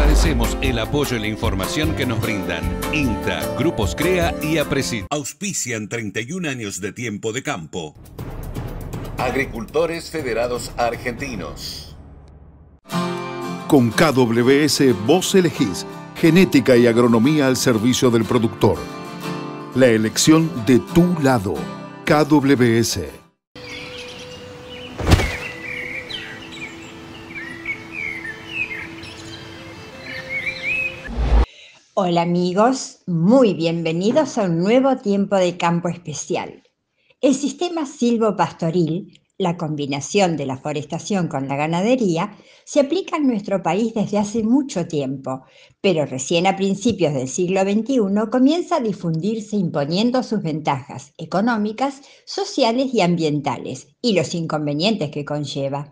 agradecemos el apoyo y la información que nos brindan INTA, Grupos CREA y Apreci. Auspician 31 años de tiempo de campo. Agricultores Federados Argentinos. Con KWS vos elegís genética y agronomía al servicio del productor. La elección de tu lado. KWS Hola amigos, muy bienvenidos a un nuevo tiempo de campo especial. El sistema silvopastoril, la combinación de la forestación con la ganadería, se aplica en nuestro país desde hace mucho tiempo, pero recién a principios del siglo XXI comienza a difundirse imponiendo sus ventajas económicas, sociales y ambientales y los inconvenientes que conlleva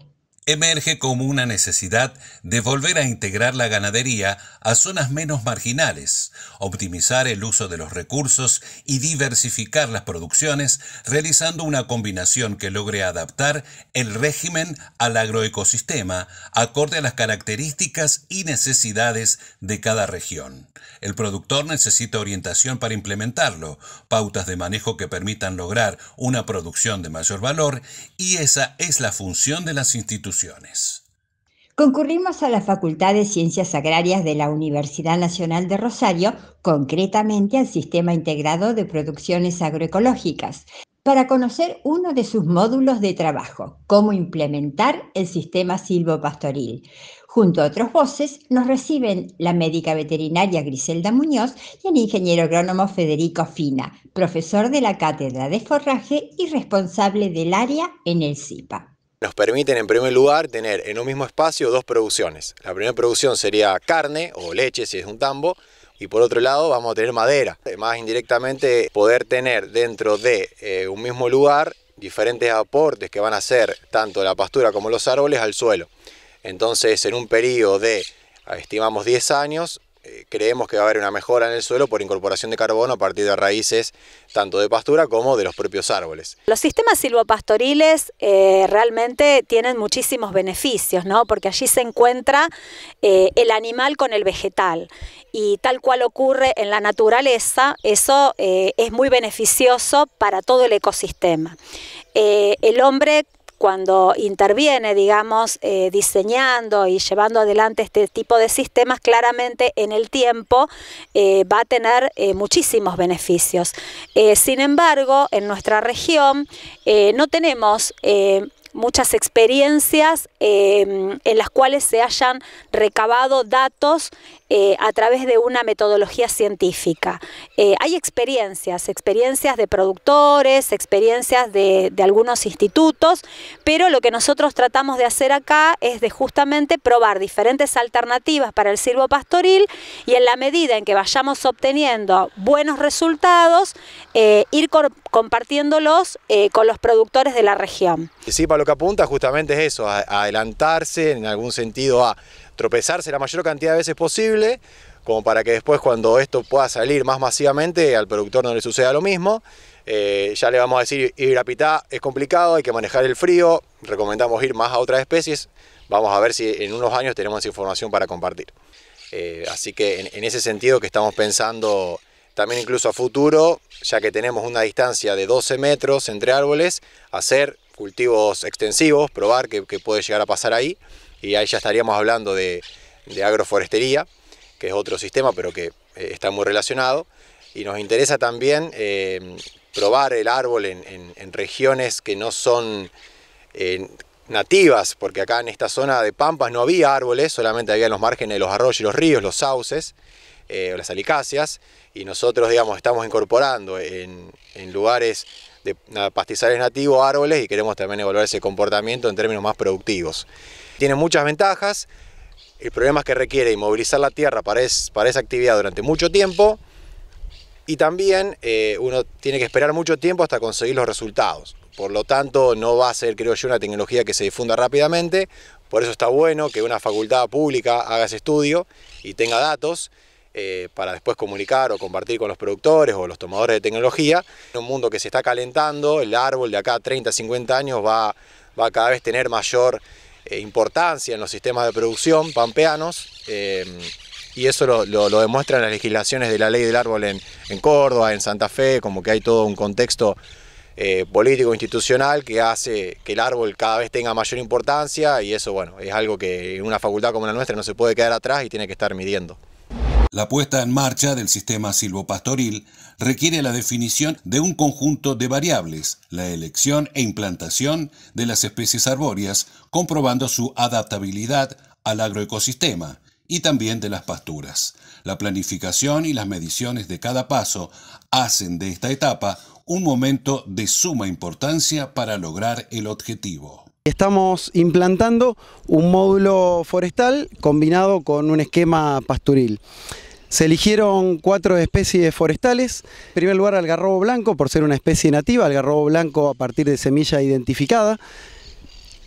emerge como una necesidad de volver a integrar la ganadería a zonas menos marginales, optimizar el uso de los recursos y diversificar las producciones, realizando una combinación que logre adaptar el régimen al agroecosistema acorde a las características y necesidades de cada región. El productor necesita orientación para implementarlo, pautas de manejo que permitan lograr una producción de mayor valor y esa es la función de las instituciones Concurrimos a la Facultad de Ciencias Agrarias de la Universidad Nacional de Rosario, concretamente al Sistema Integrado de Producciones Agroecológicas, para conocer uno de sus módulos de trabajo, cómo implementar el sistema silvopastoril. Junto a otros voces nos reciben la médica veterinaria Griselda Muñoz y el ingeniero agrónomo Federico Fina, profesor de la Cátedra de Forraje y responsable del área en el CIPA nos permiten en primer lugar tener en un mismo espacio dos producciones. La primera producción sería carne o leche si es un tambo y por otro lado vamos a tener madera. Además, indirectamente poder tener dentro de eh, un mismo lugar diferentes aportes que van a ser tanto la pastura como los árboles al suelo. Entonces en un periodo de estimamos 10 años eh, creemos que va a haber una mejora en el suelo por incorporación de carbono a partir de raíces tanto de pastura como de los propios árboles. Los sistemas silvopastoriles eh, realmente tienen muchísimos beneficios, ¿no? porque allí se encuentra eh, el animal con el vegetal y tal cual ocurre en la naturaleza, eso es muy beneficioso para todo el ecosistema. el hombre cuando interviene, digamos, eh, diseñando y llevando adelante este tipo de sistemas, claramente en el tiempo eh, va a tener eh, muchísimos beneficios. sin embargo, en nuestra región no tenemos muchas experiencias en las cuales se hayan recabado datos eh, a través de una metodología científica. Eh, hay experiencias, experiencias de productores, experiencias de, algunos institutos, pero lo que nosotros tratamos de hacer acá es de justamente probar diferentes alternativas para el silvo pastoril y en la medida en que vayamos obteniendo buenos resultados, eh, ir compartiéndolos con los productores de la región. Sí, para lo que apunta justamente es eso, adelantarse en algún sentido a, tropezarse la mayor cantidad de veces posible, como para que después cuando esto pueda salir más masivamente al productor no le suceda lo mismo. Eh, ya le vamos a decir, ir a pitá es complicado, hay que manejar el frío, recomendamos ir más a otras especies, vamos a ver si en unos años tenemos información para compartir. Eh, así que en, en, ese sentido que estamos pensando también incluso a futuro, ya que tenemos una distancia de 12 metros entre árboles, hacer cultivos extensivos, probar qué puede llegar a pasar ahí y ahí ya estaríamos hablando de, agroforestería, que es otro sistema, pero que eh, está muy relacionado. Y nos interesa también eh, probar el árbol en, regiones que no son eh, nativas, porque acá en esta zona de Pampas no había árboles, solamente había en los márgenes de los arroyos, y los ríos, los sauces, o las alicáceas, y nosotros, digamos, estamos incorporando en, en lugares de este, pastizales nativos, árboles, y queremos también evaluar ese comportamiento en términos más productivos. Tiene muchas ventajas, el problema es que requiere inmovilizar la tierra para, esa actividad durante mucho tiempo, y también eh, uno tiene que esperar mucho tiempo hasta conseguir los resultados. Por lo tanto, no va a ser, creo yo, una tecnología que se difunda rápidamente. Por eso está bueno que una facultad pública haga ese estudio y tenga datos eh, para después comunicar o compartir con los productores o los tomadores de tecnología. En un mundo que se está calentando, el árbol de acá a 30, 50 años va, a cada vez tener mayor eh, importancia en los sistemas de producción pampeanos. Eh, y eso lo, lo, demuestran las legislaciones de la ley del árbol en, Córdoba, en Santa Fe, como que hay todo un contexto político institucional que hace que el árbol cada vez tenga mayor importancia y eso bueno es algo que en una facultad como la nuestra no se puede quedar atrás y tiene que estar midiendo. La puesta en marcha del sistema silvopastoril requiere la definición de un conjunto de variables, la elección e implantación de las especies arbóreas, comprobando su adaptabilidad al agroecosistema y también de las pasturas. La planificación y las mediciones de cada paso hacen de esta etapa un momento de suma importancia para lograr el objetivo. Estamos implantando un módulo forestal combinado con un esquema pasturil. Se eligieron cuatro especies forestales. En primer lugar, algarrobo blanco, por ser una especie nativa, algarrobo blanco a partir de semilla identificada.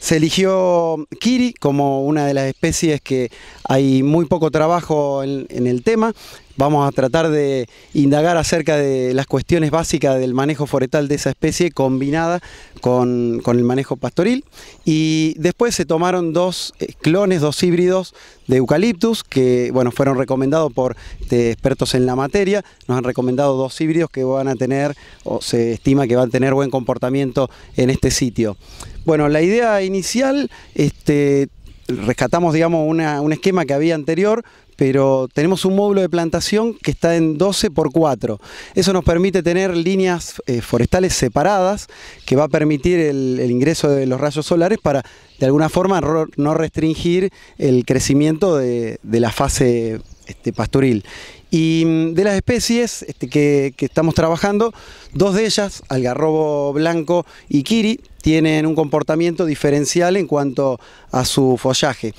Se eligió Kiri como una de las especies que hay muy poco trabajo en, el tema. Vamos a tratar de indagar acerca de las cuestiones básicas del manejo forestal de esa especie combinada con, el manejo pastoril. Y después se tomaron dos eh, clones, dos híbridos de eucaliptus que bueno, fueron recomendados por expertos en la materia. Nos han recomendado dos híbridos que van a tener o se estima que van a tener buen comportamiento en este sitio. Bueno, la idea inicial, este, rescatamos digamos, un esquema que había anterior, pero tenemos un módulo de plantación que está en 12 por 4. Eso nos permite tener líneas eh, forestales separadas que va a permitir el, ingreso de los rayos solares para de alguna forma no restringir el crecimiento de, la fase pasturil. Este, pastoril. Y mm, de las especies este, que, que, estamos trabajando, dos de ellas, algarrobo blanco y kiri, tienen un comportamiento diferencial en cuanto a su follaje.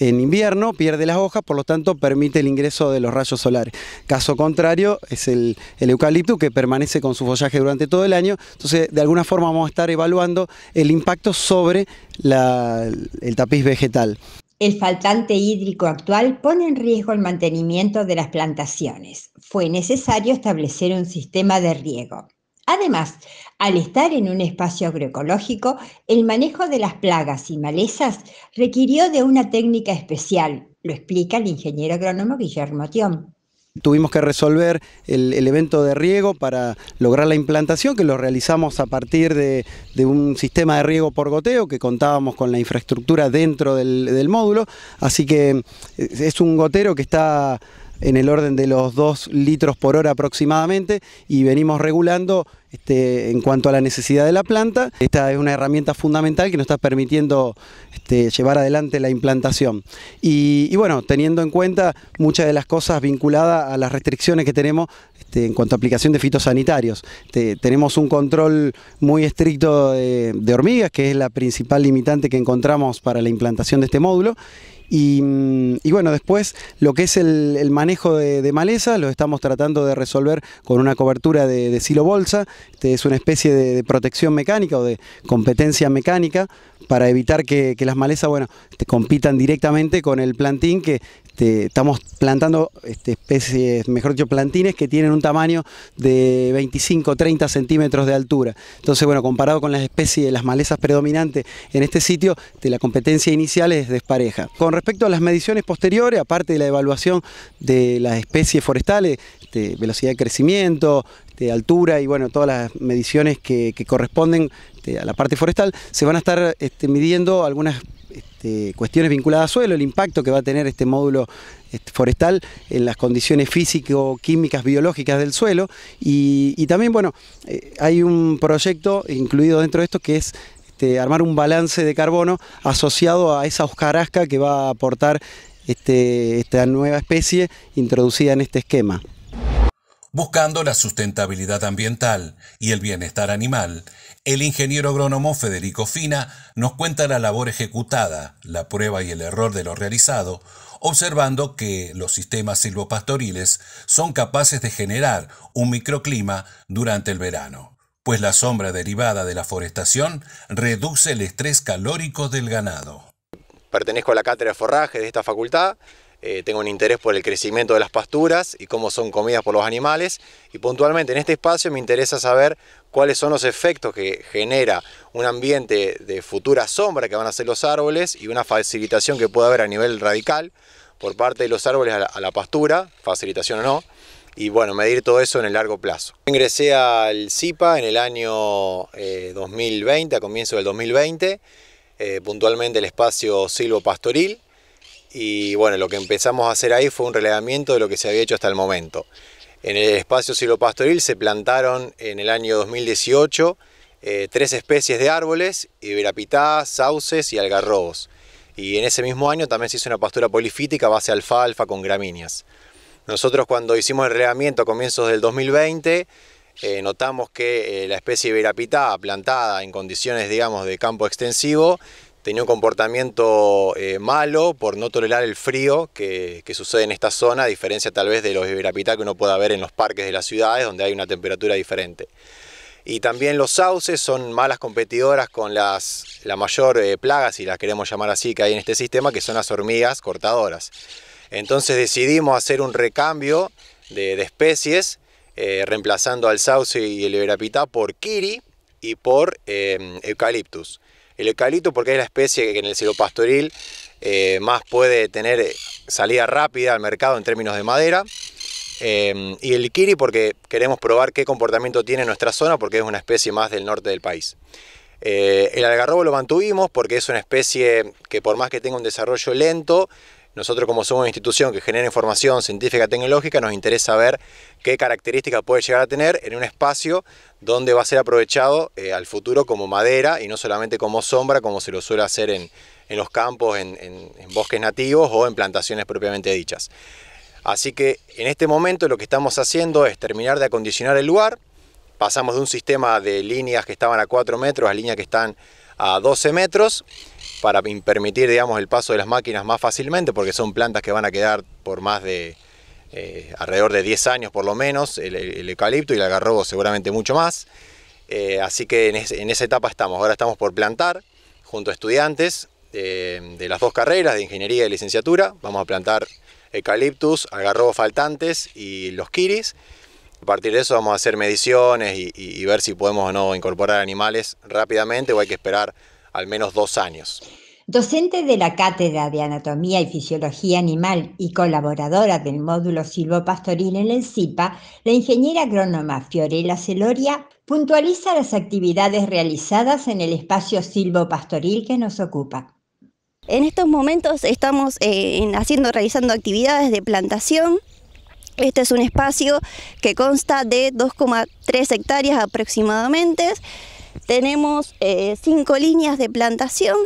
En invierno pierde las hojas, por lo tanto permite el ingreso de los rayos solares. Caso contrario es el, eucalipto que permanece con su follaje durante todo el año. Entonces, de alguna forma vamos a estar evaluando el impacto sobre el tapiz vegetal. El faltante hídrico actual pone en riesgo el mantenimiento de las plantaciones. Fue necesario establecer un sistema de riego. Además, al estar en un espacio agroecológico, el manejo de las plagas y malezas requirió de una técnica especial, lo explica el ingeniero agrónomo Guillermo Tión. Tuvimos que resolver el, evento de riego para lograr la implantación, que lo realizamos a partir de, un sistema de riego por goteo, que contábamos con la infraestructura dentro del módulo, así que eh, es un gotero que está en el orden de los 2 litros por hora aproximadamente y venimos regulando este, en cuanto a la necesidad de la planta. Esta es una herramienta fundamental que nos está permitiendo este, llevar adelante la implantación. Y, bueno, teniendo en cuenta muchas de las cosas vinculadas a las restricciones que tenemos este, en cuanto a aplicación de fitosanitarios. tenemos un control muy estricto de hormigas, que es la principal limitante que encontramos para la implantación de este módulo. Mm, y, bueno, después lo que es el, manejo de, maleza lo estamos tratando de resolver con una cobertura de, de silo bolsa, este es una especie de protección mecánica o de competencia mecánica para evitar que, las malezas bueno, te compitan directamente con el plantín que estamos plantando este, especies, mejor dicho, plantines que tienen un tamaño de 25, 30 centímetros de altura. Entonces, bueno, comparado con las especies, de las malezas predominantes en este sitio, la competencia inicial es despareja. Con respecto a las mediciones posteriores, aparte de la evaluación de las especies forestales, velocidad de crecimiento, de este, altura y bueno, todas las mediciones que, corresponden este, a la parte forestal, se van a estar este, midiendo algunas cuestiones vinculadas al suelo, el impacto que va a tener este módulo forestal en las condiciones físico, químicas, biológicas del suelo y, también, bueno, eh, hay un proyecto incluido dentro de esto que es armar un balance de carbono asociado a esa oscarasca que va a aportar esta nueva especie introducida en este esquema. Buscando la sustentabilidad ambiental y el bienestar animal, el ingeniero agrónomo Federico Fina nos cuenta la labor ejecutada, la prueba y el error de lo realizado, observando que los sistemas silvopastoriles son capaces de generar un microclima durante el verano, pues la sombra derivada de la forestación reduce el estrés calórico del ganado. Pertenezco a la cátedra de forraje de esta facultad eh, tengo un interés por el crecimiento de las pasturas y cómo son comidas por los animales. Y puntualmente en este espacio me interesa saber cuáles son los efectos que genera un ambiente de futura sombra que van a ser los árboles y una facilitación que puede haber a nivel radical por parte de los árboles a la, pastura, facilitación o no. Y bueno, medir todo eso en el largo plazo. Ingresé al CIPA en el año 2020, eh, a comienzo del 2020, eh, puntualmente el espacio silvopastoril y bueno, lo que empezamos a hacer ahí fue un relevamiento de lo que se había hecho hasta el momento. En el espacio silopastoril se plantaron en el año 2018 eh, tres especies de árboles, iberapitá, sauces y algarrobos. Y en ese mismo año también se hizo una pastura polifítica base alfalfa con gramíneas. Nosotros cuando hicimos el relevamiento a comienzos del 2020, eh, notamos que eh, la especie iberapitá plantada en condiciones, digamos, de campo extensivo, tenía un comportamiento eh, malo por no tolerar el frío que, sucede en esta zona, a diferencia tal vez de los Iberapitá que uno puede ver en los parques de las ciudades donde hay una temperatura diferente. Y también los sauces son malas competidoras con las, la mayor eh, plaga, si las queremos llamar así, que hay en este sistema, que son las hormigas cortadoras. Entonces decidimos hacer un recambio de, especies, eh, reemplazando al sauce y el iberapitá por kiri y por eucaliptus. El eucalipto porque es la especie que en el silopastoril pastoril eh, más puede tener salida rápida al mercado en términos de madera. Eh, y el kiri porque queremos probar qué comportamiento tiene nuestra zona porque es una especie más del norte del país. Eh, el algarrobo lo mantuvimos porque es una especie que por más que tenga un desarrollo lento, nosotros como somos una institución que genera información científica tecnológica, nos interesa ver qué características puede llegar a tener en un espacio donde va a ser aprovechado eh, al futuro como madera y no solamente como sombra, como se lo suele hacer en, los campos, en, en bosques nativos o en plantaciones propiamente dichas. Así que en este momento lo que estamos haciendo es terminar de acondicionar el lugar. Pasamos de un sistema de líneas que estaban a 4 metros a líneas que están a 12 metros para permitir, digamos, el paso de las máquinas más fácilmente, porque son plantas que van a quedar por más de eh, alrededor de 10 años por lo menos, el, eucalipto y el agarrobo seguramente mucho más. Eh, así que en, esa etapa estamos. Ahora estamos por plantar junto a estudiantes eh, de las dos carreras, de ingeniería y licenciatura. Vamos a plantar eucaliptus, algarrobos faltantes y los kiris. A partir de eso vamos a hacer mediciones y ver si podemos o no incorporar animales rápidamente o hay que esperar al menos dos años. Docente de la Cátedra de Anatomía y Fisiología Animal y colaboradora del módulo silvopastoril en el CIPA, la ingeniera agrónoma Fiorella Celoria puntualiza las actividades realizadas en el espacio silvopastoril que nos ocupa. En estos momentos estamos eh, haciendo, realizando actividades de plantación. Este es un espacio que consta de 2,3 hectáreas aproximadamente. Tenemos eh, cinco líneas de plantación.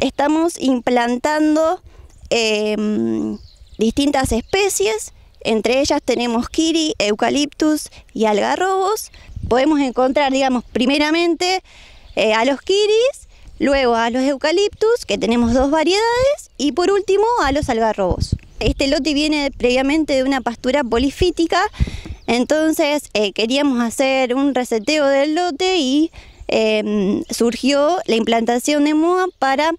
Estamos implantando em, distintas especies. Entre ellas tenemos kiri, eucaliptus y algarrobos. Podemos encontrar, digamos, primeramente eh, a los kiris, luego a los eucaliptus, que tenemos dos variedades, y por último a los algarrobos. Este lote viene previamente de una pastura polifítica, entonces eh, queríamos hacer un reseteo del lote y Em, surgió la implantación de moa para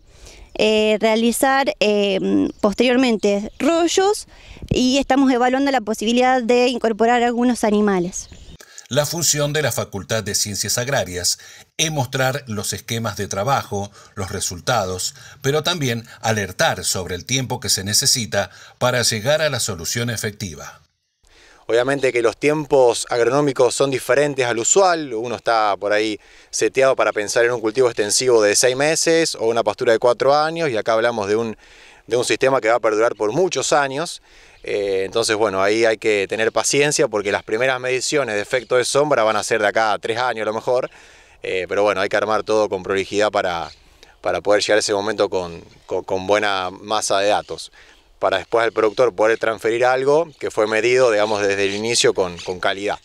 eh, realizar em, posteriormente rollos y estamos evaluando la posibilidad de incorporar algunos animales. La función de la Facultad de Ciencias Agrarias es mostrar los esquemas de trabajo, los resultados, pero también alertar sobre el tiempo que se necesita para llegar a la solución efectiva. Obviamente que los tiempos agronómicos son diferentes al usual, uno está por ahí seteado para pensar en un cultivo extensivo de seis meses o una pastura de cuatro años y acá hablamos de un, sistema que va a perdurar por muchos años. Eh, entonces, bueno, ahí hay que tener paciencia porque las primeras mediciones de efecto de sombra van a ser de acá a tres años a lo mejor, eh, pero bueno, hay que armar todo con prolijidad para, para poder llegar a ese momento con buena masa de datos para después el productor poder transferir algo que fue medido, digamos, desde el inicio con, calidad.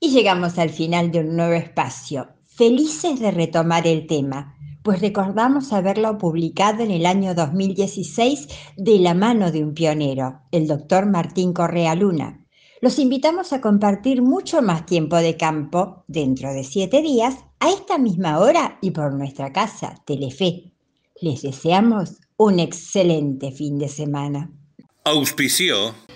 Y llegamos al final de un nuevo espacio. Felices de retomar el tema, pues recordamos haberlo publicado en el año 2016 de la mano de un pionero, el doctor Martín Correa Luna. Los invitamos a compartir mucho más tiempo de campo dentro de siete días, a esta misma hora y por nuestra casa, Telefe. Les deseamos un excelente fin de semana. Auspicio.